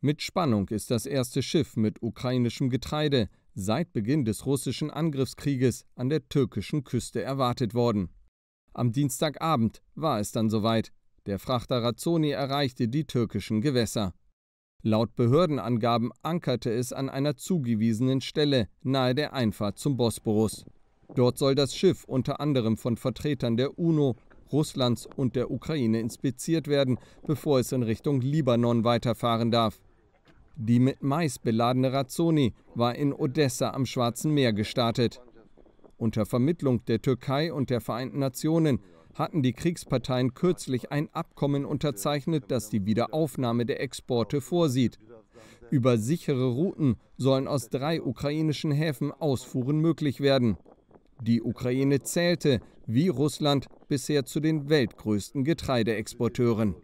Mit Spannung ist das erste Schiff mit ukrainischem Getreide seit Beginn des russischen Angriffskrieges an der türkischen Küste erwartet worden. Am Dienstagabend war es dann soweit. Der Frachter Razzoni erreichte die türkischen Gewässer. Laut Behördenangaben ankerte es an einer zugewiesenen Stelle nahe der Einfahrt zum Bosporus. Dort soll das Schiff unter anderem von Vertretern der UNO, Russlands und der Ukraine inspiziert werden, bevor es in Richtung Libanon weiterfahren darf. Die mit Mais beladene Razzoni war in Odessa am Schwarzen Meer gestartet. Unter Vermittlung der Türkei und der Vereinten Nationen hatten die Kriegsparteien kürzlich ein Abkommen unterzeichnet, das die Wiederaufnahme der Exporte vorsieht. Über sichere Routen sollen aus drei ukrainischen Häfen Ausfuhren möglich werden. Die Ukraine zählte, wie Russland, bisher zu den weltgrößten Getreideexporteuren.